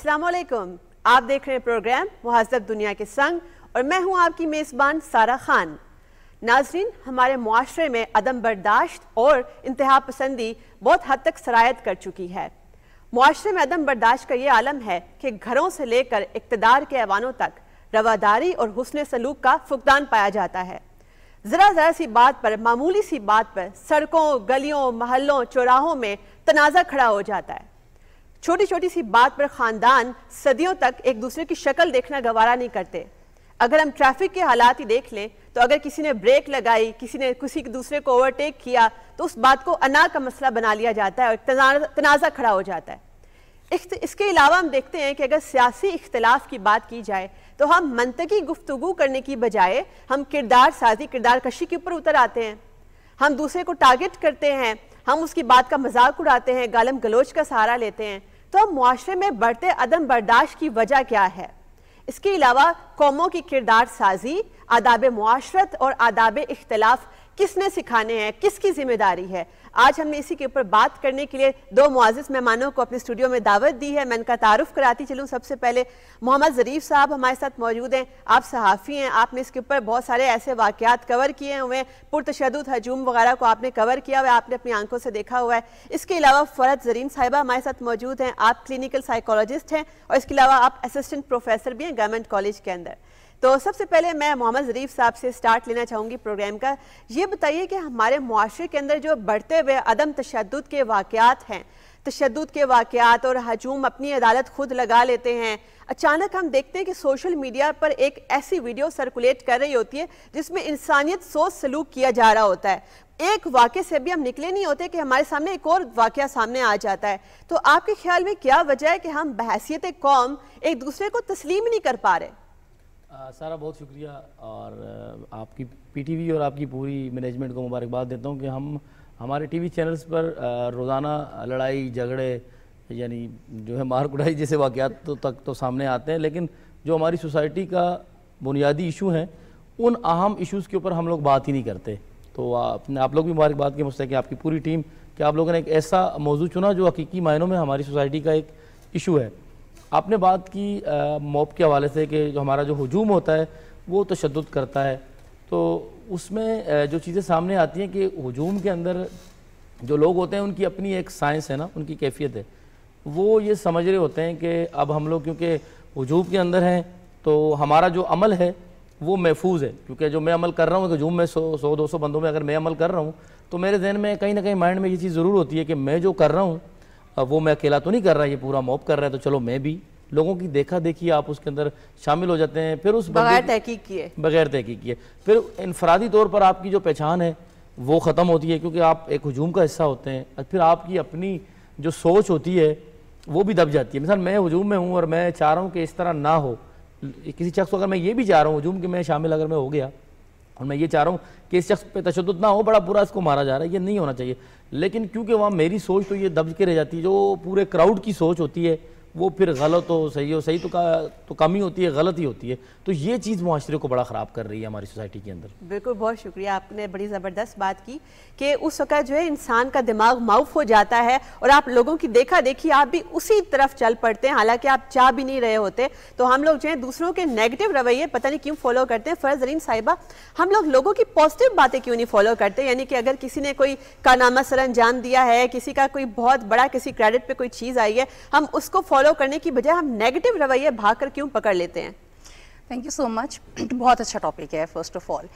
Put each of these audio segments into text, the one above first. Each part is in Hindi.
अस्सलाम वालेकुम आप देख रहे हैं प्रोग्राम मुहाजब दुनिया के संग और मैं हूं आपकी मेज़बान सारा खान नाजरीन हमारे माशरे में अदम बर्दाश्त और इंतहा पसंदी बहुत हद तक सरायत कर चुकी है माशरे में अदम बर्दाश्त का ये आलम है कि घरों से लेकर इकतदार के ऐवानों तक रवादारी और हसन सलूक का फुकदान पाया जाता है ज़रा ज़रा सी बात पर मामूली सी बात पर सड़कों गलियों महलों चौराहों में तनाज़ा खड़ा हो जाता है छोटी छोटी सी बात पर ख़ानदान सदियों तक एक दूसरे की शक्ल देखना गवारा नहीं करते अगर हम ट्रैफिक के हालात ही देख लें तो अगर किसी ने ब्रेक लगाई किसी ने किसी दूसरे को ओवरटेक किया तो उस बात को अना का मसला बना लिया जाता है और तनाज़ा खड़ा हो जाता है इसके अलावा हम देखते हैं कि अगर सियासी इख्तलाफ की बात की जाए तो हम मनतकी गुफ्तु करने की बजाय हम किरदार साजी किरदार कशी के ऊपर उतर आते हैं हम दूसरे को टारगेट करते हैं हम उसकी बात का मजाक उड़ाते हैं गालम गलोच का सहारा लेते हैं तो अब माशरे में बढ़ते अदम बर्दाश्त की वजह क्या है इसके अलावा कौमों की किरदार साजी आदाब माशरत और आदाब इख्तलाफ किसने सिखाने हैं किसकी जिम्मेदारी है आज हमने इसी के ऊपर बात करने के लिए दो मुआजिज मेहमानों को अपने स्टूडियो में दावत दी है मैं इनका तारुफ कराती चलूँ सबसे पहले मोहम्मद ज़रीफ साहब हमारे साथ मौजूद हैं आप सहाफ़ी हैं आपने इसके ऊपर बहुत सारे ऐसे वाक़ात कवर किए हुए हैं पुरतशद हजूम वगैरह को आपने कवर किया हुआ है आपने अपनी आंखों से देखा हुआ है इसके अलावा फ़रत जरीन साहिबा हमारे साथ मौजूद हैं आप क्लिनिकल साइकोलॉजिस्ट हैं और इसके अलावा आप असिस्टेंट प्रोफेसर भी हैं गवर्नमेंट कॉलेज के अंदर तो सबसे पहले मैं मोहम्मद ज़रीफ साहब से स्टार्ट लेना चाहूँगी प्रोग्राम का ये बताइए कि हमारे माशरे के अंदर जो बढ़ते हुए अदम तशद के वाक़ हैं तशद के वाकत और हजूम अपनी अदालत खुद लगा लेते हैं अचानक हम देखते हैं कि सोशल मीडिया पर एक ऐसी वीडियो सर्कुलेट कर रही होती है जिसमें इंसानियत सोच सलूक किया जा रहा होता है एक वाक्य से भी हम निकले नहीं होते कि हमारे सामने एक और वाक्य सामने आ जाता है तो आपके ख्याल में क्या वजह है कि हम बहसीत कौम एक दूसरे को तस्लीम नहीं कर पा रहे सारा बहुत शुक्रिया और आपकी पीटीवी और आपकी पूरी मैनेजमेंट को मुबारकबाद देता हूँ कि हम हमारे टीवी चैनल्स पर रोज़ाना लड़ाई झगड़े यानी जो है मार कुटाई जैसे वाक़ात तो तक तो सामने आते हैं लेकिन जो हमारी सोसाइटी का बुनियादी इशू हैं उन अहम इश्यूज़ के ऊपर हम लोग बात ही नहीं करते तो आपने आप लोग भी मुबारकबाद के कि आपकी पूरी टीम कि आप लोगों ने एक ऐसा मौजू चुना जो हकीकी मायनों में हमारी सोसाइटी का एक इशू है आपने बात की मॉब के हवाले से कि जो हमारा जो हजूम होता है वो तशद करता है तो उसमें जो चीज़ें सामने आती हैं कि हजूम के अंदर जो लोग होते हैं उनकी अपनी एक साइंस है ना उनकी कैफियत है वो ये समझ रहे होते हैं कि अब हम लोग क्योंकि हजूम के अंदर हैं तो हमारा जो अमल है वो महफूज है क्योंकि जो मैं अमल कर रहा हूँ हजूम में सौ सौ दो सौ बंदों में अगर मैं अमल कर रहा हूँ तो मेरे जहन में कहीं ना कहीं माइंड में ये चीज़ ज़रूर होती है कि मैं जो कर रहा हूँ अब वो मैं अकेला तो नहीं कर रहा ये पूरा मॉब कर रहा है तो चलो मैं भी लोगों की देखा देखी आप उसके अंदर शामिल हो जाते हैं फिर उस बगैर तहकीक किए बगैर तहकीक किए फिर इनफरादी तौर पर आपकी जो पहचान है वो ख़त्म होती है क्योंकि आप एक हजूम का हिस्सा होते हैं फिर आपकी अपनी जो सोच होती है वो भी दब जाती है मिसाल मैं हजूम में हूँ और मैं चाह रहा हूँ कि इस तरह ना हो किसी शख्स को अगर मैं ये भी चाह रहा हूँ हजूम कि मैं शामिल अगर मैं हो गया और मैं ये चाह रहा हूँ कि इस शख्स पे तशद ना हो बड़ा बुरा इसको मारा जा रहा है ये नहीं होना चाहिए लेकिन क्योंकि वहाँ मेरी सोच तो ये दबज के रह जाती है जो पूरे क्राउड की सोच होती है वो फिर गलत हो सही हो सही तो का तो कम ही होती है गलत ही होती है तो ये चीज़ माशरे को बड़ा ख़राब कर रही है हमारी सोसाइटी के अंदर बिल्कुल बहुत शुक्रिया आपने बड़ी ज़बरदस्त बात की कि उस वक्त जो है इंसान का दिमाग माउफ हो जाता है और आप लोगों की देखा देखी आप भी उसी तरफ चल पड़ते हैं हालांकि आप चाह भी नहीं रहे होते तो हम लोग जो है दूसरों के नेगेटिव रवैये पता नहीं क्यों फॉलो करते हैं फर्जरीन साहिबा हम लोग लोगों की पॉजिटिव बातें क्यों नहीं फॉलो करते यानी कि अगर किसी ने कोई कारनामा सर अंजाम दिया है किसी का कोई बहुत बड़ा किसी क्रेडिट पर कोई चीज़ आई है हम उसको फॉलो करने की बजाय हम नेगेटिव रवैये भाग कर क्यों पकड़ लेते हैं थैंक यू सो मच बहुत अच्छा टॉपिक है फर्स्ट ऑफ ऑल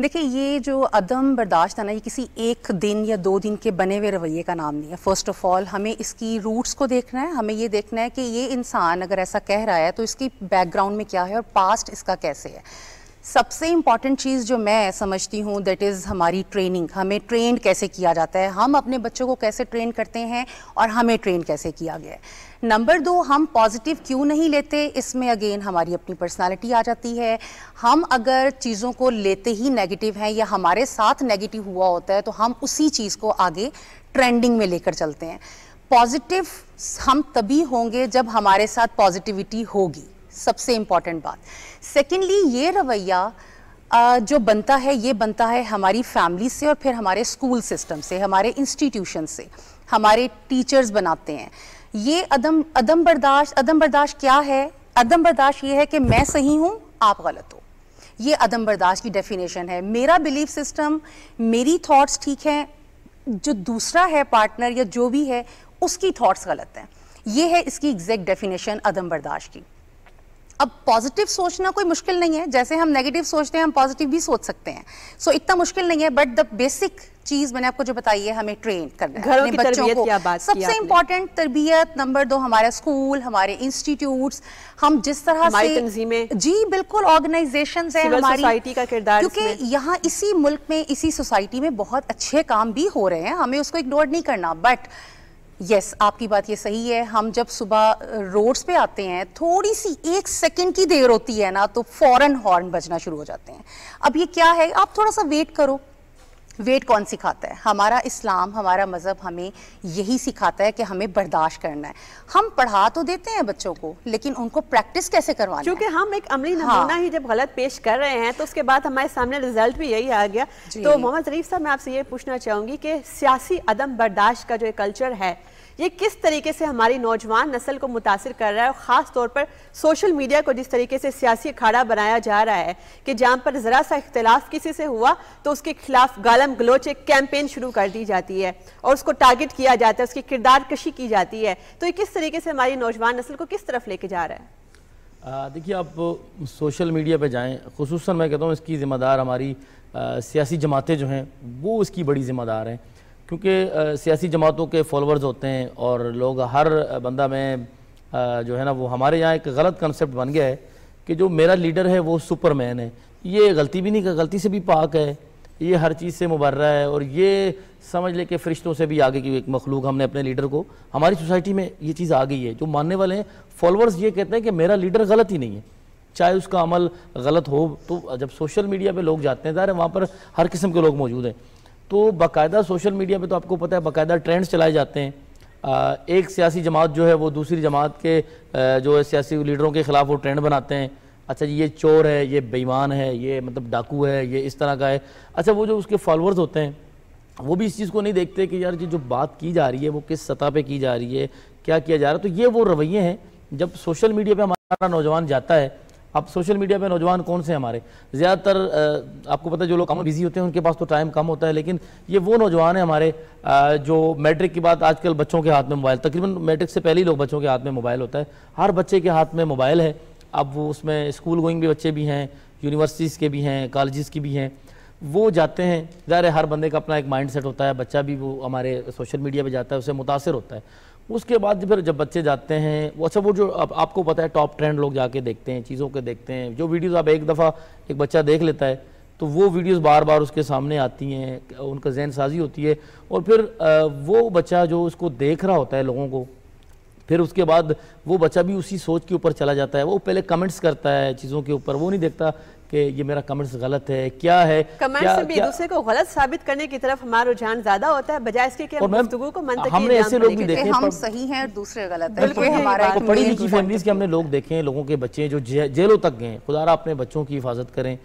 देखिए ये जो अदम बर्दाश्त है ना ये किसी एक दिन या दो दिन के बने हुए रवैये का नाम नहीं है फ़र्स्ट ऑफ़ ऑल हमें इसकी रूट्स को देखना है हमें ये देखना है कि ये इंसान अगर ऐसा कह रहा है तो इसकी बैकग्राउंड में क्या है और पास्ट इसका कैसे है सबसे इम्पॉर्टेंट चीज़ जो मैं समझती हूँ दैट इज़ हमारी ट्रेनिंग हमें ट्रेन कैसे किया जाता है हम अपने बच्चों को कैसे ट्रेन करते हैं और हमें ट्रेन कैसे किया गया है नंबर दो हम पॉजिटिव क्यों नहीं लेते इसमें अगेन हमारी अपनी पर्सनालिटी आ जाती है हम अगर चीज़ों को लेते ही नेगेटिव हैं या हमारे साथ नेगेटिव हुआ होता है तो हम उसी चीज़ को आगे ट्रेंडिंग में लेकर चलते हैं पॉजिटिव हम तभी होंगे जब हमारे साथ पॉजिटिविटी होगी सबसे इम्पॉर्टेंट बात सेकेंडली ये रवैया जो बनता है ये बनता है हमारी फैमिली से और फिर हमारे स्कूल सिस्टम से हमारे इंस्टीट्यूशन से हमारे टीचर्स बनाते हैं ये अदम अदम बर्दाश्त अदम बर्दाश्त क्या है अदम बर्दाश्त ये है कि मैं सही हूँ आप गलत हो ये अदम बर्दाश्त की डेफिनेशन है मेरा बिलीफ सिस्टम मेरी थॉट्स ठीक हैं जो दूसरा है पार्टनर या जो भी है उसकी थॉट्स गलत हैं ये है इसकी एग्जैक्ट डेफिनेशन अदम बर्दाश्त की अब पॉजिटिव सोचना कोई मुश्किल नहीं है जैसे हम नेगेटिव सोचते हैं हम पॉजिटिव भी सोच सकते हैं सो so, इतना मुश्किल नहीं है बट द बेसिक चीज मैंने आपको जो बताई है हमें ट्रेन करना है अपने बच्चों को सबसे इम्पोर्टेंट तरबियत नंबर दो हमारा स्कूल हमारे इंस्टीट्यूट हम जिस तरह से जी बिल्कुल ऑर्गेनाइजेशन है हमारी सोसाइटी का किरदार क्योंकि यहाँ इसी मुल्क में इसी सोसाइटी में बहुत अच्छे काम भी हो रहे हैं हमें उसको इग्नोर नहीं करना बट यस yes, आपकी बात ये सही है हम जब सुबह रोड्स पे आते हैं थोड़ी सी एक सेकंड की देर होती है ना तो फौरन हॉर्न बजना शुरू हो जाते हैं अब ये क्या है आप थोड़ा सा वेट करो वेट कौन सिखाता है हमारा इस्लाम हमारा मज़हब हमें यही सिखाता है कि हमें बर्दाश्त करना है हम पढ़ा तो देते हैं बच्चों को लेकिन उनको प्रैक्टिस कैसे करवाना क्योंकि हम एक अमली हाँ। नमूना हाँ। ही जब गलत पेश कर रहे हैं तो उसके बाद हमारे सामने रिजल्ट भी यही आ गया तो मोहम्मद शरीफ साहब मैं आपसे ये पूछना चाहूँगी कि सियासी अदम बर्दाश्त का जो कल्चर है ये किस तरीके से हमारी नौजवान नस्ल को मुतासर कर रहा है और ख़ास तौर पर सोशल मीडिया को जिस तरीके से सियासी अखाड़ा बनाया जा रहा है कि जहाँ पर ज़रा सा इख्तलाफ किसी से हुआ तो उसके खिलाफ गालम गलोच एक कैंपेन शुरू कर दी जाती है और उसको टारगेट किया जाता है उसकी किरदार कशी की जाती है तो ये किस तरीके से हमारी नौजवान नस्ल को किस तरफ लेके जा रहा है देखिए आप सोशल मीडिया पे जाएं खसूस मैं कहता हूँ इसकी ज़िम्मेदार हमारी सियासी जमातें जो हैं वो इसकी बड़ी ज़िम्मेदार हैं क्योंकि सियासी जमातों के फॉलोअर्स होते हैं और लोग हर बंदा में जो है ना वो हमारे यहाँ एक गलत कंसेप्ट बन गया है कि जो मेरा लीडर है वो सुपरमैन है ये गलती भी नहीं गलती से भी पाक है ये हर चीज़ से मुबर्रा है और ये समझ ले कि फरिश्तों से भी आगे की एक मखलूक हमने अपने लीडर को हमारी सोसाइटी में ये चीज़ आ गई है जो मानने वाले हैं फॉलोअर्स ये कहते हैं कि मेरा लीडर गलत ही नहीं है चाहे उसका अमल गलत हो तो जब सोशल मीडिया पे लोग जाते हैं ज़ाहिर वहाँ पर हर किस्म के लोग मौजूद हैं तो बाकायदा सोशल मीडिया पे तो आपको पता है बाकायदा ट्रेंड्स चलाए जाते हैं एक सियासी जमात जो है वो दूसरी जमात के जो है सियासी लीडरों के ख़िलाफ़ वो ट्रेंड बनाते हैं अच्छा जी ये चोर है ये बेईमान है ये मतलब डाकू है ये इस तरह का है अच्छा वो जो उसके फॉलोअर्स होते हैं वो भी इस चीज़ को नहीं देखते कि यार ये जो बात की जा रही है वो किस सतह पे की जा रही है क्या किया जा रहा है तो ये वो रवैये हैं जब सोशल मीडिया पर हमारा नौजवान जाता है अब सोशल मीडिया पे नौजवान कौन से हमारे ज़्यादातर आपको पता है जो लोग कम बिजी होते हैं उनके पास तो टाइम कम होता है लेकिन ये वो नौजवान है हमारे जो मैट्रिक की बात आजकल बच्चों के हाथ में मोबाइल तकरीबन मैट्रिक से पहले ही लोग बच्चों के हाथ में मोबाइल होता है हर बच्चे के हाथ में मोबाइल है अब वो उसमें स्कूल गोइंग भी बच्चे भी हैं यूनिवर्सिटीज़ के भी हैं कॉलेज़ की भी हैं वो जाते हैं ज़ाहिर हर बंदे का अपना एक माइंड सेट होता है बच्चा भी वो हमारे सोशल मीडिया पर जाता है उसे मुतासर होता है उसके बाद फिर जब बच्चे जाते हैं वो अच्छा वो जो आप, आपको पता है टॉप ट्रेंड लोग जाके देखते हैं चीज़ों के देखते हैं जो वीडियोस आप एक दफ़ा एक बच्चा देख लेता है तो वो वीडियोस बार बार उसके सामने आती हैं उनका जहन साजी होती है और फिर वो बच्चा जो उसको देख रहा होता है लोगों को फिर उसके बाद वो बच्चा भी उसी सोच के ऊपर चला जाता है वो पहले कमेंट्स करता है चीज़ों के ऊपर वो नहीं देखता कि ये मेरा कमेंट्स गलत है क्या है कमेंट्स क्या, भी क्या? दूसरे को गलत साबित करने की तरफ हमारा रुझान ज्यादा होता है बजाय इसके कि हम गुफ्तगू को मनतकी हमने ऐसे लोग भी देखे हम सही हैं और दूसरे गलत हैं बिल्कुल हमारा पढ़ी लिखी फैमिलीज के हमने लोग देखे हैं लोगों के बच्चे जो जेलों तक गए खुदा अपने बच्चों की हिफाजत करें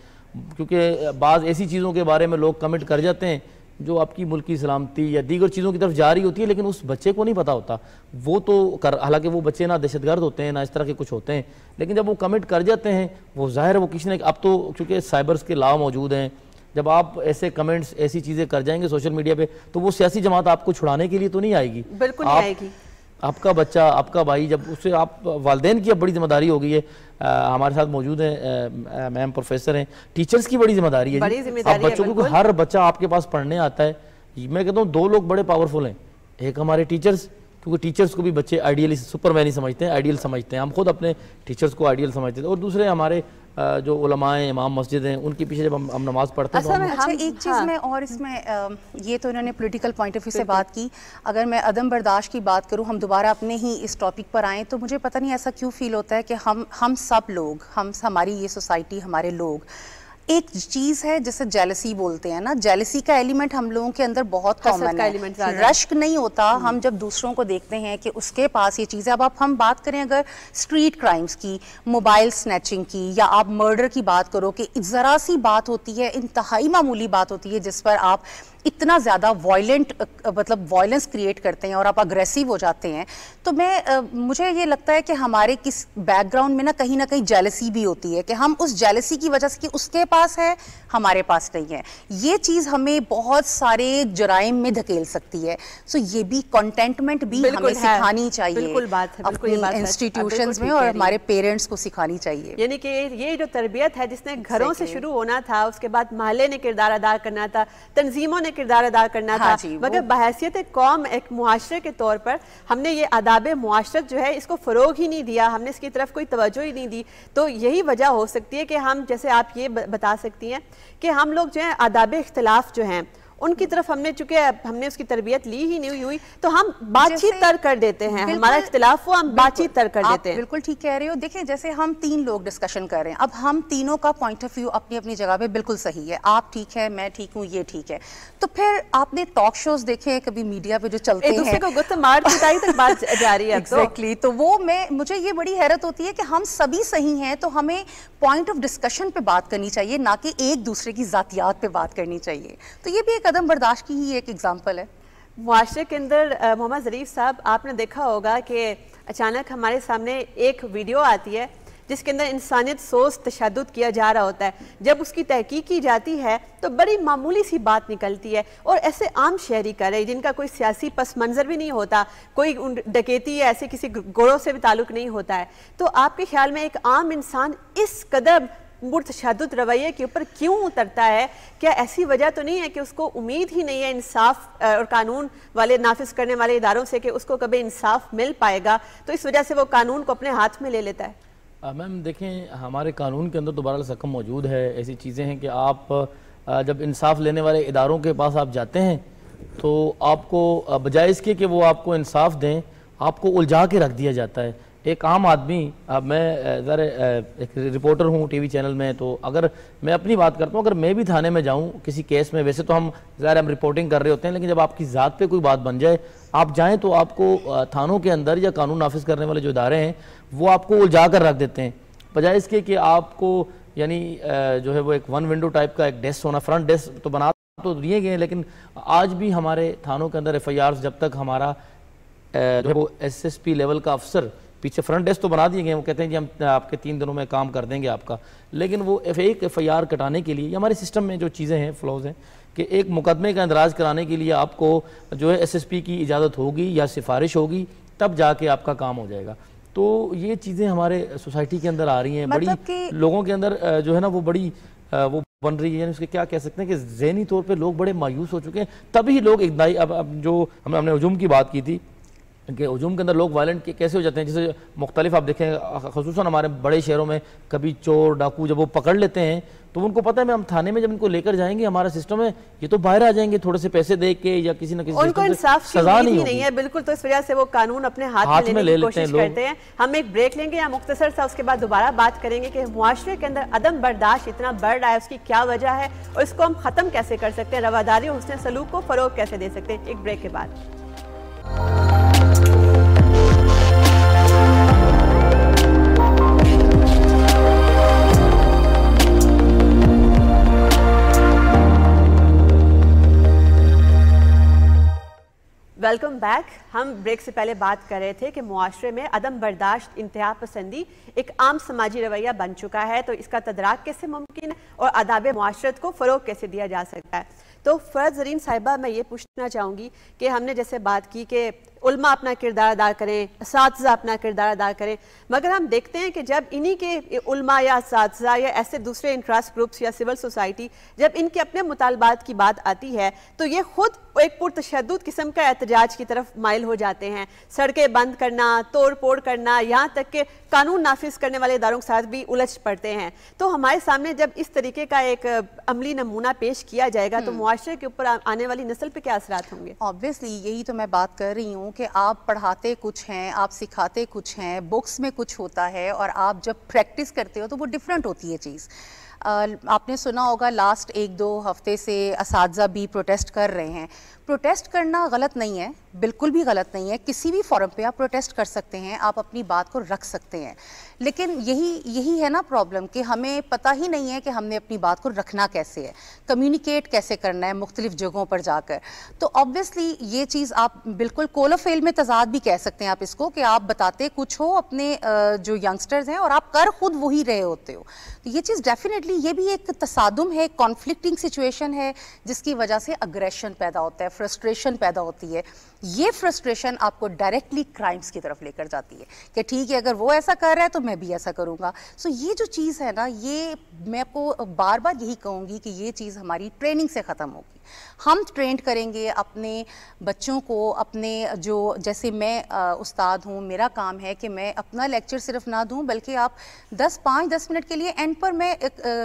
क्योंकि बाज़ ऐसी चीज़ों के बारे में लोग कमेंट कर जाते हैं जो आपकी मुल्क की सलामती या दीगर चीज़ों की तरफ जा रही होती है लेकिन उस बच्चे को नहीं पता होता वो तो कर हालांकि वो बच्चे ना दहशतगर्द होते हैं ना इस तरह के कुछ होते हैं लेकिन जब वो कमिट कर जाते हैं वो जाहिर वो किसी ने अब तो चूँकि साइबर्स के ला मौजूद हैं जब आप ऐसे कमेंट्स ऐसी चीज़ें कर जाएंगे सोशल मीडिया पे तो वो सियासी जमात आपको छुड़ाने के लिए तो नहीं आएगी बिल्कुल नहीं आएगी आपका बच्चा आपका भाई जब उससे आप वालदेन की अब बड़ी जिम्मेदारी हो गई है आ, हमारे साथ मौजूद हैं मैम प्रोफेसर हैं टीचर्स की बड़ी जिम्मेदारी है आप बच्चों को हर बच्चा आपके पास पढ़ने आता है मैं कहता हूँ दो लोग बड़े पावरफुल हैं एक हमारे टीचर्स क्योंकि टीचर्स को भी बच्चे आइडियली सुपरमैन ही समझते हैं आइडियल समझते हैं हम खुद अपने टीचर्स को आइडियल समझते थे और दूसरे हमारे जो उलमाएँ इमाम मस्जिद हैं उनके पीछे जब हम, हम नमाज पढ़ते हैं तो अच्छा, हम, अच्छा, अच्छा एक चीज़ हाँ। में और इसमें ये तो इन्होंने पॉलिटिकल पॉइंट ऑफ व्यू से बात की अगर मैं अदम बर्दाश्त की बात करूँ हम दोबारा अपने ही इस टॉपिक पर आएँ तो मुझे पता नहीं ऐसा क्यों फील होता है कि हम हम सब लोग हम हमारी ये सोसाइटी हमारे लोग एक चीज है जिसे जेलसी बोलते हैं ना जेलसी का एलिमेंट हम लोगों के अंदर बहुत कॉमन है रश्क नहीं होता हम्म। हम जब दूसरों को देखते हैं कि उसके पास ये चीज़ है अब आप हम बात करें अगर स्ट्रीट क्राइम्स की मोबाइल स्नैचिंग की या आप मर्डर की बात करो कि ज़रा सी बात होती है इंतहाई मामूली बात होती है जिस पर आप इतना ज़्यादा वायलेंट मतलब वॉयलेंस क्रिएट करते हैं और आप अग्रेसिव हो जाते हैं तो मैं मुझे ये लगता है कि हमारे किस बैकग्राउंड में ना कहीं ना कहीं जेलसी भी होती है कि हम उस जेलसी की वजह से कि उसके पास है हमारे पास नहीं है ये चीज़ हमें बहुत सारे जराइम में धकेल सकती है सो ये भी कंटेंटमेंट भी हमें सिखानी चाहिए बिल्कुल बात है बिल्कुल में और हमारे पेरेंट्स को सिखानी चाहिए यानी कि ये जो तरबियत है जिसने घरों से शुरू होना था उसके बाद महल्ले ने किरदार अदा करना था तंजीमों ने से किरदार अदा करना हाँ था मगर बहसीत कौम एक मुआरे के तौर पर हमने ये आदाब मुआरत जो है इसको फ़रोग ही नहीं दिया हमने इसकी तरफ कोई तोज्जो ही नहीं दी तो यही वजह हो सकती है कि हम जैसे आप ये बता सकती हैं कि हम लोग जो है आदाब इख्तलाफ जो हैं उनकी तरफ हमने चूंकि हमने उसकी तरबियत ली ही नहीं हुई तो हम बातचीत तर कर देते हैं हमारा इख्तलाफ हो हम बातचीत तर कर देते हैं बिल्कुल ठीक कह रहे हो देखें जैसे हम तीन लोग डिस्कशन कर रहे हैं अब हम तीनों का पॉइंट ऑफ व्यू अपनी अपनी जगह पे बिल्कुल सही है आप ठीक है मैं ठीक हूँ ये ठीक है तो फिर आपने टॉक शोज देखे कभी मीडिया पे जो चलते हैं दूसरे को मार तो जा रही है एग्जैक्टली तो।, तो वो मैं मुझे ये बड़ी हैरत होती है कि हम सभी सही हैं तो हमें पॉइंट ऑफ डिस्कशन पे बात करनी चाहिए ना कि एक दूसरे की जातियात पे बात करनी चाहिए तो ये भी एक कदम बर्दाश्त की ही एक एग्ज़ाम्पल है माशरे के अंदर मोहम्मद जरीफ साहब आपने देखा होगा कि अचानक हमारे सामने एक वीडियो आती है जिसके अंदर इंसानियत सोच तशद किया जा रहा होता है जब उसकी तहकीक की जाती है तो बड़ी मामूली सी बात निकलती है और ऐसे आम शहरी कर रहे जिनका कोई सियासी पस मंज़र भी नहीं होता कोई डकेती या ऐसे किसी गोड़ों से भी ताल्लुक नहीं होता है तो आपके ख्याल में एक आम इंसान इस कदम पुरतशद रवैये के ऊपर क्यों उतरता है क्या ऐसी वजह तो नहीं है कि उसको उम्मीद ही नहीं है इंसाफ और कानून वाले नाफिज करने वाले इदारों से कि उसको कभी इंसाफ मिल पाएगा तो इस वजह से वो कानून को अपने हाथ में ले लेता है मैम देखें हमारे कानून के अंदर दोबारा तो सकम मौजूद है ऐसी चीज़ें हैं कि आप जब इंसाफ लेने वाले इदारों के पास आप जाते हैं तो आपको बजाय इसके कि वो आपको इंसाफ दें आपको उलझा के रख दिया जाता है एक आम आदमी अब मैं ज़र एक रिपोर्टर हूँ टीवी चैनल में तो अगर मैं अपनी बात करता हूँ अगर मैं भी थाने में जाऊँ किसी केस में वैसे तो हम ज़ाहिर हम रिपोर्टिंग कर रहे होते हैं लेकिन जब आपकी ज़ात पे कोई बात बन जाए आप जाएँ तो आपको थानों के अंदर या कानून नाफिज करने वाले जो इदारे हैं वो आपको उलझा कर रख देते हैं बजाय इसके कि आपको यानी जो है वो एक वन विंडो टाइप का एक डेस्क होना फ्रंट डेस्क तो बना तो दिए गए लेकिन आज भी हमारे थानों के अंदर एफ जब तक हमारा जो है वो एस लेवल का अफसर पीछे फ्रंट डेस्क तो बना दिए गए वो कहते हैं जी हम आपके तीन दिनों में काम कर देंगे आपका लेकिन वो एफ एक एफ आई आर कटाने के लिए हमारे सिस्टम में जो चीज़ें हैं फ्लॉज हैं कि एक मुकदमे का अंदराज कराने के लिए आपको जो है एस एस पी की इजाज़त होगी या सिफारिश होगी तब जाके आपका काम हो जाएगा तो ये चीज़ें हमारे सोसाइटी के अंदर आ रही हैं मतलब बड़ी लोगों के अंदर जो है ना वो बड़ी वो बन रही है यानी उसके क्या कह सकते हैं कि जहनी तौर पे लोग बड़े मायूस हो चुके हैं तभी लोग इकदाई अब, अब जो हमने हमने हजूम की बात की थी कि हजूम के अंदर लोग वायलेंट कैसे हो जाते हैं जैसे मुख्तलिफ आप देखें खसूस हमारे बड़े शहरों में कभी चोर डाकू जब वो पकड़ लेते हैं तो उनको पता है मैं हम थाने में जब इनको लेकर जाएंगे हमारा सिस्टम है ये तो बाहर आ जाएंगे थोड़े से पैसे दे के या किसी ना किसी उनको इंसाफ सजा नहीं, नहीं, नहीं है बिल्कुल तो इस वजह से वो कानून अपने हाथ, हाथ में, में ले कोशिश करते हैं हम एक ब्रेक लेंगे या मुख्तसर सा उसके बाद दोबारा बात करेंगे कि मुआरे के अंदर अदम बर्दाश्त इतना बढ़ रहा है उसकी क्या वजह है और इसको हम ख़त्म कैसे कर सकते हैं रवादारी और उसने सलूक को फ़रोग कैसे दे सकते हैं एक ब्रेक के बाद वेलकम बैक हम ब्रेक से पहले बात कर रहे थे कि मुआरे में अदम बर्दाश्त इंतहा पसंदी एक आम समाजी रवैया बन चुका है तो इसका तदराक कैसे मुमकिन है और अदाब माशरत को फ़रोग कैसे दिया जा सकता है तो फ़र्ज जरीन साहिबा मैं ये पूछना चाहूँगी कि हमने जैसे बात की कि उल्मा अपना किरदार अदा करें इस अपना किरदार अदा करें मगर हम देखते हैं कि जब इन्हीं के उल्मा या इस या ऐसे दूसरे इंटरेस्ट ग्रुप्स या सिविल सोसाइटी जब इनके अपने मुतालबात की बात आती है तो ये खुद एक पुरतशद किस्म का एहतजाज की तरफ माइल हो जाते हैं सड़कें बंद करना तोड़ फोड़ करना यहाँ तक के कानून नाफिज करने वाले इदारों के साथ भी उलझ पड़ते हैं तो हमारे सामने जब इस तरीके का एक अमली नमूना पेश किया जाएगा तो हम्म। माशरे के ऊपर आने वाली नस्ल पे क्या असरात होंगे ऑब्वियसली यही तो मैं बात कर रही हूँ कि आप पढ़ाते कुछ हैं आप सिखाते कुछ हैं बुक्स में कुछ होता है और आप जब प्रैक्टिस करते हो तो वो डिफरेंट होती है चीज़ आपने सुना होगा लास्ट एक दो हफ्ते से इस भी प्रोटेस्ट कर रहे हैं प्रोटेस्ट करना गलत नहीं है बिल्कुल भी गलत नहीं है किसी भी फॉरम पे आप प्रोटेस्ट कर सकते हैं आप अपनी बात को रख सकते हैं लेकिन यही यही है ना प्रॉब्लम कि हमें पता ही नहीं है कि हमने अपनी बात को रखना कैसे है कम्युनिकेट कैसे करना है मुख्तलिफ जगहों पर जाकर तो ऑब्वियसली ये चीज़ आप बिल्कुल कोलोफेल में तजाद भी कह सकते हैं आप इसको कि आप बताते कुछ हो अपने जो यंगस्टर्स हैं और आप कर खुद वही रहे होते हो तो ये चीज़ डेफिनेटली ये भी एक तसादम है कॉन्फ्लिक्टिंग सिचुएशन है जिसकी वजह से अग्रेशन पैदा होता है फ्रस्ट्रेशन पैदा होती है ये फ्रस्ट्रेशन आपको डायरेक्टली क्राइम्स की तरफ लेकर जाती है कि ठीक है अगर वो ऐसा कर रहा है तो मैं भी ऐसा करूँगा सो so ये जो चीज़ है ना ये मैं आपको बार बार यही कहूँगी कि ये चीज़ हमारी ट्रेनिंग से ख़त्म होगी हम ट्रेंड करेंगे अपने बच्चों को अपने जो जैसे मैं आ, उस्ताद हूँ मेरा काम है कि मैं अपना लेक्चर सिर्फ ना दूँ बल्कि आप 10 पाँच दस मिनट के लिए एंड पर मैं एक, आ,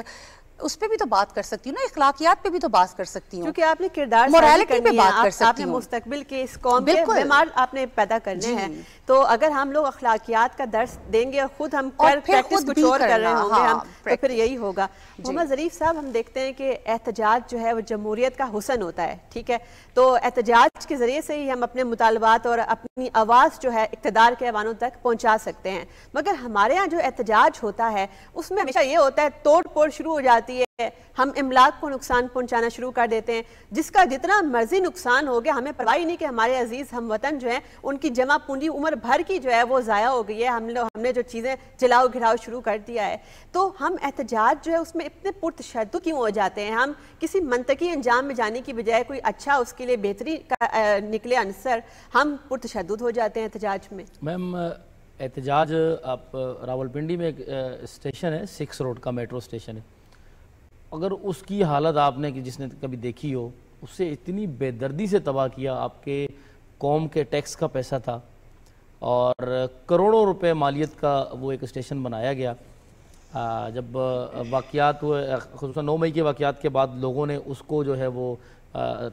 उस पर भी तो बात कर सकती हूँ ना इखलाकियात पे भी तो बात कर सकती हूँ क्योंकि आपने किरदार मोरालिटी पे बात कर सकती आपने मुस्तकबिल के इस कौम के बीमार आपने पैदा करने हैं तो अगर हम लोग अखलाकियात का दर्स देंगे और खुद हम कर प्रैक्टिस कुछ और कर रहे होंगे हाँ, हम तो फिर यही होगा मोहम्मद जरीफ साहब हम देखते हैं कि एहतजाज जो है वो जमहूरियत का हुसन होता है ठीक है तो एहतजाज के ज़रिए से ही हम अपने मुतालबात और अपनी आवाज़ जो है इकतदार के अवानों तक पहुँचा सकते हैं मगर हमारे यहाँ जो एहतजाज होता है उसमें हमेशा ये होता है तोड़ फोड़ शुरू हो जाती हम इमलाक को नुकसान पहुंचाना शुरू कर देते हैं जिसका जितना मर्जी नुकसान हो गया हमें परवाह ही नहीं कि हमारे अजीज हम वतन जो है उनकी जमा पूंजी उम्र भर की जो है वो ज़ाया हो गई है हम लोग हमने जो चीज़ें जलाओ घिराव शुरू कर दिया है तो हम एहतजाज जो है उसमें इतने पुरतशद क्यों हो जाते हैं हम किसी मनतकी अंजाम में जाने की बजाय कोई अच्छा उसके लिए बेहतरी का निकले अंसर हम पुरतशद हो जाते हैं एहतजाज में मैम एहतजाज आप रावलपिंडी में एक स्टेशन है सिक्स रोड का मेट्रो स्टेशन है अगर उसकी हालत आपने कि जिसने कभी देखी हो उससे इतनी बेदर्दी से तबाह किया आपके कौम के टैक्स का पैसा था और करोड़ों रुपए मालियत का वो एक स्टेशन बनाया गया आ, जब वाक़ात हुए खसूस नौ मई के वाक़ात के बाद लोगों ने उसको जो है वो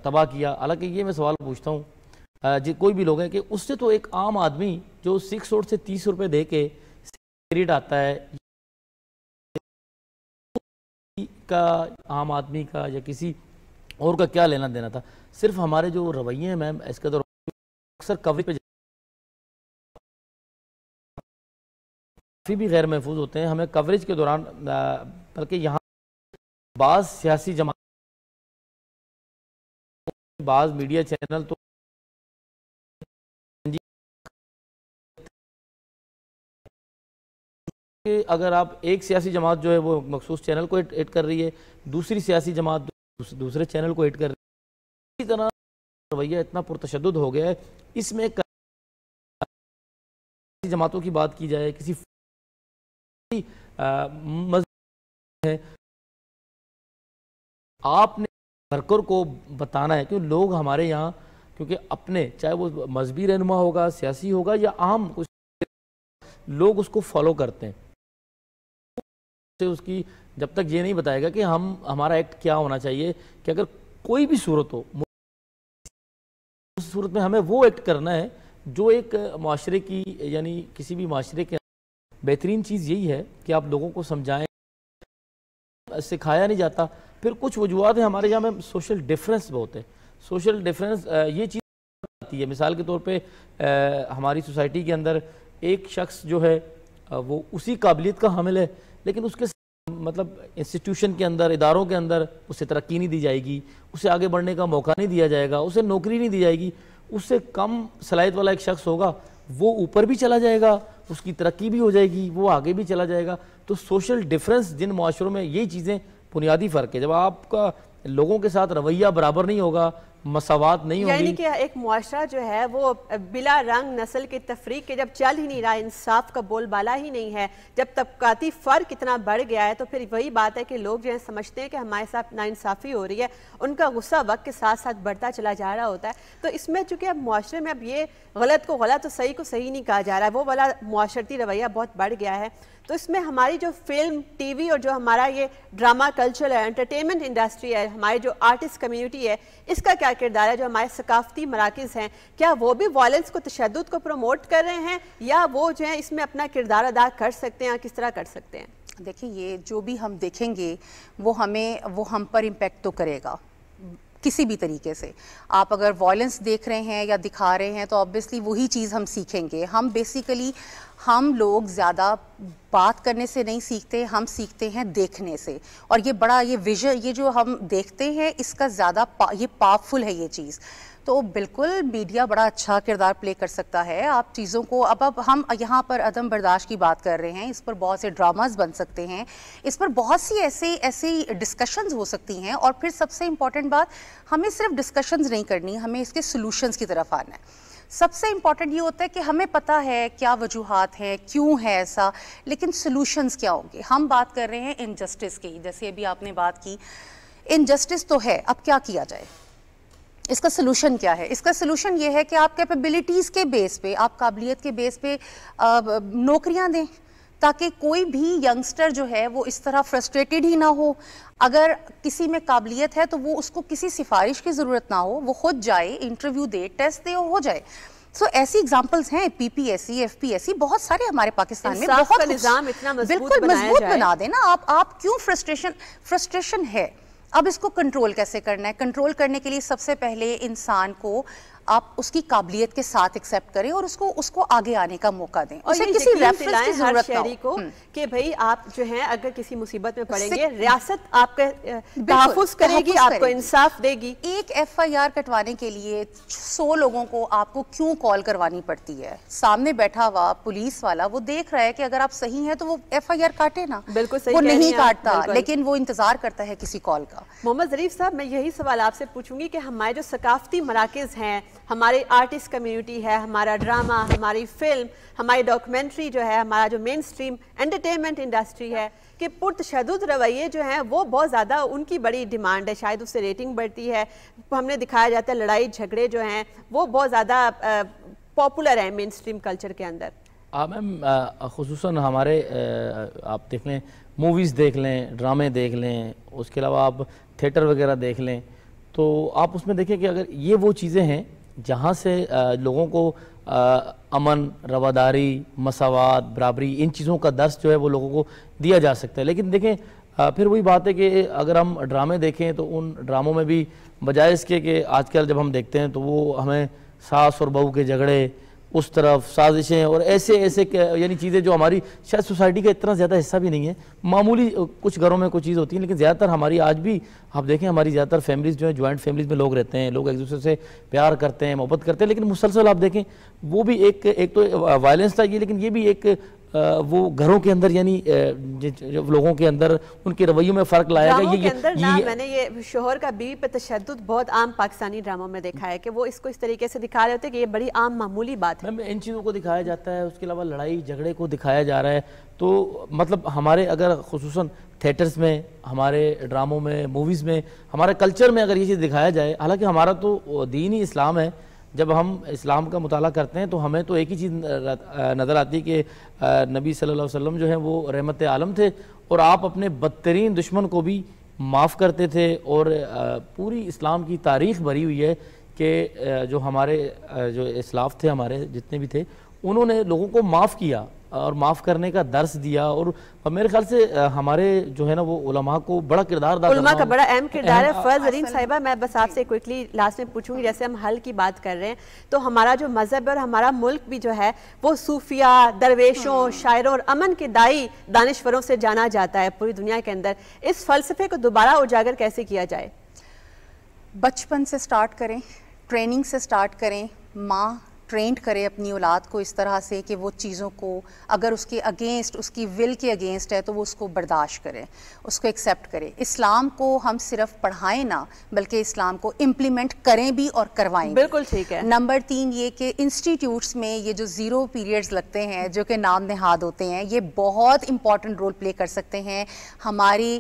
तबाह किया हालांकि ये मैं सवाल पूछता हूँ जी कोई भी लोग हैं कि उससे तो एक आम आदमी जो सिक्स और से तीस रुपये दे के सिगरेट आता है का आम आदमी का या किसी और का क्या लेना देना था सिर्फ हमारे जो रवैये हैं मैम इसके तो अक्सर कवरेज पे काफ़ी भी गैर महफूज होते हैं हमें कवरेज के दौरान बल्कि यहाँ बाज़ सियासी जमा बाज़ मीडिया चैनल तो कि अगर आप एक सियासी जमात जो है वो मखसूस चैनल को एड कर रही है दूसरी सियासी जमात दूसरे चैनल को एड कर रही है इसी तरह रवैया इतना पुरतशद हो गया है इसमें जमातों की बात की जाए किसी है आपने वर्कर को बताना है क्यों लोग हमारे यहाँ क्योंकि अपने चाहे वो मजहबी रहनुमा होगा सियासी होगा या आम कुछ लोग उसको फॉलो करते हैं से उसकी जब तक ये नहीं बताएगा कि हम हमारा एक्ट क्या होना चाहिए कि अगर कोई भी सूरत हो उस सूरत में हमें वो एक्ट करना है जो एक माशरे की यानी किसी भी माशरे के बेहतरीन चीज़ यही है कि आप लोगों को समझाएं सिखाया नहीं जाता फिर कुछ वजूहत हैं हमारे यहाँ में सोशल डिफरेंस बहुत है सोशल डिफरेंस ये चीज़ आती है मिसाल के तौर पे हमारी सोसाइटी के अंदर एक शख्स जो है वो उसी काबिलियत का हमल है लेकिन उसके मतलब इंस्टीट्यूशन के अंदर इदारों के अंदर उसे तरक्की नहीं दी जाएगी उसे आगे बढ़ने का मौका नहीं दिया जाएगा उसे नौकरी नहीं दी जाएगी उससे कम सलाहित वाला एक शख्स होगा वो ऊपर भी चला जाएगा उसकी तरक्की भी हो जाएगी वो आगे भी चला जाएगा तो सोशल डिफरेंस जिन माशरों में यही चीज़ें बुनियादी फ़र्क है जब आपका लोगों के साथ रवैया बराबर नहीं होगा मसावत नहीं यानी कि एक मुआरा जो है वो बिला रंग नस्ल के तफरीक के जब चल ही नहीं रहा इंसाफ का बोलबाला ही नहीं है जब तबकाती फ़र्क इतना बढ़ गया है तो फिर वही बात है कि लोग जो है समझते हैं कि हमारे साथ नाानसाफ़ी हो रही है उनका गुस्सा वक्त के साथ साथ बढ़ता चला जा रहा होता है तो इसमें चूँकि अब मुआरे में अब ये गलत को गलत तो सही को सही नहीं कहा जा रहा है वो वाला मुआरती रवैया बहुत बढ़ गया है तो इसमें हमारी जो फिल्म टीवी और जो हमारा ये ड्रामा कल्चर है एंटरटेनमेंट इंडस्ट्री है हमारे जो आर्टिस्ट कम्युनिटी है इसका क्या किरदार है जो हमारे सकाफती मराकज़ हैं क्या वो भी वॉयेंस को तशद को प्रमोट कर रहे हैं या वो जो है इसमें अपना किरदार अदा कर सकते हैं या किस तरह कर सकते हैं देखिए ये जो भी हम देखेंगे वो हमें वो हम पर इम्पेक्ट तो करेगा किसी भी तरीके से आप अगर वॉयलेंस देख रहे हैं या दिखा रहे हैं तो ऑब्वियसली वही चीज़ हम सीखेंगे हम बेसिकली हम लोग ज़्यादा बात करने से नहीं सीखते हम सीखते हैं देखने से और ये बड़ा ये विजय ये जो हम देखते हैं इसका ज़्यादा पा, ये पावरफुल है ये चीज़ तो बिल्कुल मीडिया बड़ा अच्छा किरदार प्ले कर सकता है आप चीज़ों को अब अब हम यहाँ पर अदम बर्दाश्त की बात कर रहे हैं इस पर बहुत से ड्रामाज बन सकते हैं इस पर बहुत सी ऐसे ऐसी डिस्कशंस हो सकती हैं और फिर सबसे इम्पॉर्टेंट बात हमें सिर्फ डिस्कशंस नहीं करनी हमें इसके सोल्यूशंस की तरफ आना है सबसे इम्पॉर्टेंट ये होता है कि हमें पता है क्या वजूहत हैं क्यों है ऐसा लेकिन सोल्यूशंस क्या होंगे हम बात कर रहे हैं इनजस्टिस की जैसे अभी आपने बात की इनजस्टिस तो है अब क्या किया जाए इसका सलूशन क्या है इसका सलूशन ये है कि आप कैपेबिलिटीज़ के बेस पे आप काबिलियत के बेस पे नौकरियां दें ताकि कोई भी यंगस्टर जो है वो इस तरह फ्रस्ट्रेटेड ही ना हो अगर किसी में काबिलियत है तो वो उसको किसी सिफारिश की ज़रूरत ना हो वो खुद जाए इंटरव्यू दे टेस्ट दे और हो जाए सो so, ऐसी एग्जांपल्स हैं पीपीएससी एफपीएससी बहुत सारे हमारे पाकिस्तान में बहुत निजाम इतना बिल्कुल मजबूत बना देना आप आप क्यों फ्रस्ट्रेशन फ्रस्ट्रेशन है अब इसको कंट्रोल कैसे करना है कंट्रोल करने के लिए सबसे पहले इंसान को आप उसकी काबिलियत के साथ एक्सेप्ट करें और उसको उसको आगे आने का मौका दें और उसे किसी रेफरेंस की जरूरत ना को हम्म। कि भाई आप जो है अगर किसी मुसीबत में पड़ेंगे रियासत आपका तहफुज करेगी आपको इंसाफ देगी एक एफआईआर कटवाने के लिए सौ लोगों को आपको क्यों कॉल करवानी पड़ती है सामने बैठा हुआ पुलिस वाला वो देख रहा है कि अगर आप सही है तो वो एफ आई आर काटे ना बिल्कुल सही वो नहीं काटता लेकिन वो इंतजार करता है किसी कॉल का मोहम्मद जरीफ साहब मैं यही सवाल आपसे पूछूंगी कि हमारे जो सकाफती मराकज हैं हमारे आर्टिस्ट कम्युनिटी है हमारा ड्रामा हमारी फिल्म हमारी डॉक्यूमेंट्री जो है हमारा जो मेन स्ट्रीम एंटरटेनमेंट इंडस्ट्री है कि पुरतशद रवैये जो हैं वो बहुत ज़्यादा उनकी बड़ी डिमांड है शायद उससे रेटिंग बढ़ती है हमने दिखाया जाता है लड़ाई झगड़े जो हैं वो बहुत ज़्यादा पॉपुलर हैं मेन स्ट्रीम कल्चर के अंदर मैम खसूस हमारे आप देख लें मूवीज़ देख लें ड्रामे देख लें उसके अलावा आप थिएटर वगैरह देख लें तो आप उसमें देखें कि अगर ये वो चीज़ें हैं जहाँ से लोगों को अमन रवादारी मसावत बराबरी इन चीज़ों का दर्श जो है वो लोगों को दिया जा सकता है लेकिन देखें फिर वही बात है कि अगर हम ड्रामे देखें तो उन ड्रामों में भी बजाय इसके कि आजकल जब हम देखते हैं तो वो हमें सास और बहू के झगड़े उस तरफ साजिशें और ऐसे ऐसे यानी चीज़ें जो हमारी शायद सोसाइटी का इतना ज़्यादा हिस्सा भी नहीं है मामूली कुछ घरों में कुछ चीज़ होती है लेकिन ज़्यादातर हमारी आज भी आप देखें हमारी ज़्यादातर फैमिलीज़ जो है जॉइंट फैमिलीज़ में लोग रहते हैं लोग एक दूसरे से प्यार करते हैं मोहब्बत करते हैं लेकिन मुसलसल आप देखें वो भी एक एक तो वायलेंस था ये लेकिन ये भी एक वो घरों के अंदर यानी लोगों के अंदर उनके रवैयों में फ़र्क लाया गया ये, ये, ये, मैंने ये शोहर का बीवी पे तशद बहुत आम पाकिस्तानी ड्रामों में देखा है कि वो इसको इस तरीके से दिखा रहे होते हैं कि ये बड़ी आम मामूली बात है इन चीज़ों को दिखाया जाता है उसके अलावा लड़ाई झगड़े को दिखाया जा रहा है तो मतलब हमारे अगर खसूस थिएटर्स में हमारे ड्रामों में मूवीज़ में हमारे कल्चर में अगर ये चीज़ दिखाया जाए हालांकि हमारा तो दीन ही इस्लाम है जब हम इस्लाम का मुताल करते हैं तो हमें तो एक ही चीज़ नज़र आती है कि नबी सल्लल्लाहु अलैहि वसल्लम जो है वो रहमत आलम थे और आप अपने बदतरीन दुश्मन को भी माफ़ करते थे और पूरी इस्लाम की तारीख भरी हुई है कि जो हमारे जो इसलाफ थे हमारे जितने भी थे उन्होंने लोगों को माफ़ किया और माफ़ करने का दर्स दिया और मेरे ख्याल से हमारे जो है ना वो उलमा को बड़ा किरदार उलमा का बड़ा अहम किरदार है फर्ज अलीम साहिबा मैं बस आपसे क्विकली लास्ट में पूछूंगी जैसे हम हल की बात कर रहे हैं तो हमारा जो मज़हब और हमारा मुल्क भी जो है वो सूफिया दरवेशों हम्म। शायरों और अमन के दाई दानश्वरों से जाना जाता है पूरी दुनिया के अंदर इस फलसफे को दोबारा उजागर कैसे किया जाए बचपन से स्टार्ट करें ट्रेनिंग से स्टार्ट करें माँ ट्रेंड करे अपनी औलाद को इस तरह से कि वो चीज़ों को अगर उसके अगेंस्ट उसकी विल के अगेंस्ट है तो वो उसको बर्दाश्त करे उसको एक्सेप्ट करे इस्लाम को हम सिर्फ पढ़ाएं ना बल्कि इस्लाम को इम्प्लीमेंट करें भी और करवाएं बिल्कुल ठीक है नंबर तीन ये कि इंस्टीट्यूट्स में ये जो ज़ीरो पीरियड्स लगते हैं जो कि नाम नहाद होते हैं ये बहुत इंपॉर्टेंट रोल प्ले कर सकते हैं हमारी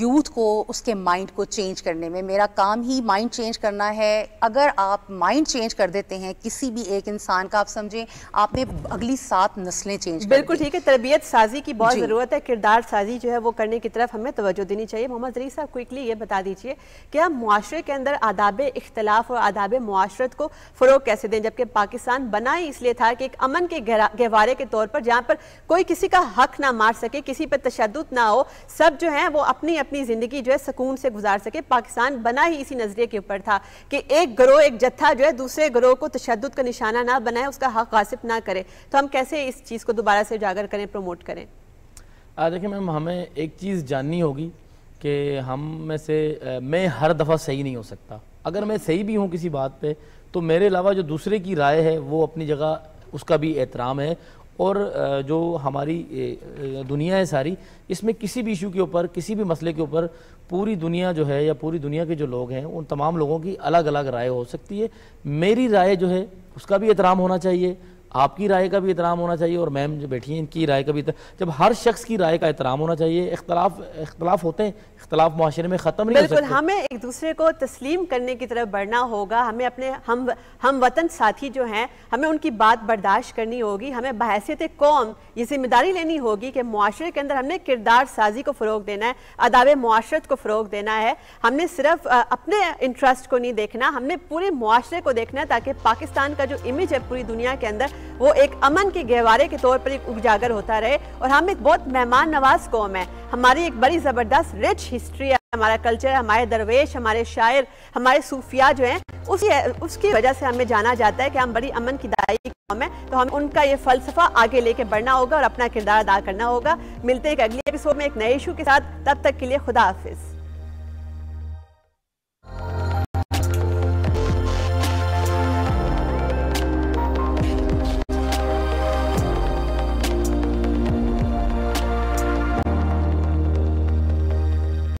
यूथ को उसके माइंड को चेंज करने में मेरा काम ही माइंड चेंज करना है अगर आप माइंड चेंज कर देते हैं किसी भी एक इंसान का आप समझें आपने अगली सात नस्लें चेंज बिल्कुल ठीक है तरबियत साजी की बहुत ज़रूरत है किरदार साजी जो है वो करने की तरफ हमें तोज्जो देनी चाहिए मोहम्मद जरी साहब क्विकली ये बता दीजिए कि हम माशरे के अंदर आदाब इख्तलाफ और आदाब माशरत को फ़रोग कैसे दें जबकि पाकिस्तान बना ही इसलिए था कि एक अमन के गहवारे के तौर पर जहाँ पर कोई किसी का हक ना मार सके किसी पर तशद ना हो सब जो है वो अपनी अपनी ज़िंदगी जो है सुकून से गुजार सके पाकिस्तान बना ही इसी नज़रिए के ऊपर था कि एक ग्रोह एक जत्था जो है दूसरे ग्रोह को तशद का निशाना ना बनाए उसका हक गासिब ना करें तो हम कैसे इस चीज़ को दोबारा से उजागर करें प्रमोट करें देखिए मैम हमें एक चीज़ जाननी होगी कि हम में से मैं हर दफ़ा सही नहीं हो सकता अगर मैं सही भी हूँ किसी बात पे तो मेरे अलावा जो दूसरे की राय है वो अपनी जगह उसका भी एहतराम है और जो हमारी दुनिया है सारी इसमें किसी भी इशू के ऊपर किसी भी मसले के ऊपर पूरी दुनिया जो है या पूरी दुनिया के जो लोग हैं उन तमाम लोगों की अलग अलग राय हो सकती है मेरी राय जो है उसका भी एहतराम होना चाहिए आपकी राय का भी एहतराम होना चाहिए और मैम जो बैठी हैं इनकी राय का भी जब हर शख्स की राय का एहतराम होना चाहिए इख्तलाफ इख्तलाफ होते हैं इख्तलाफ माशरे में ख़त्म नहीं बिल्कुल हमें एक दूसरे को तस्लीम करने की तरफ बढ़ना होगा हमें अपने हम हम वतन साथी जो हैं हमें उनकी बात बर्दाश्त करनी होगी हमें बहसीत कौम ये जिम्मेदारी लेनी होगी कि माशरे के अंदर हमने किरदार साजी को फ़रोग देना है अदाब माशरत को फ़रोग देना है हमने सिर्फ अपने इंटरेस्ट को नहीं देखना हमने पूरे माशरे को देखना है ताकि पाकिस्तान का जो इमेज है पूरी दुनिया के अंदर वो एक अमन के गहवारे के तौर पर एक उजागर होता रहे और हम एक बहुत मेहमान नवाज कौम है हमारी एक बड़ी ज़बरदस्त रिच हिस्ट्री हमारा कल्चर हमारे दरवेश हमारे शायर हमारे सूफिया जो हैं उसी उसकी वजह से हमें जाना जाता है कि हम बड़ी अमन की दाई कौम है तो हम उनका ये फलसफा आगे लेके बढ़ना होगा और अपना किरदार अदा करना होगा मिलते हैं अगले एपिसोड में एक नए इशू के साथ तब तक के लिए खुदा हाफिज़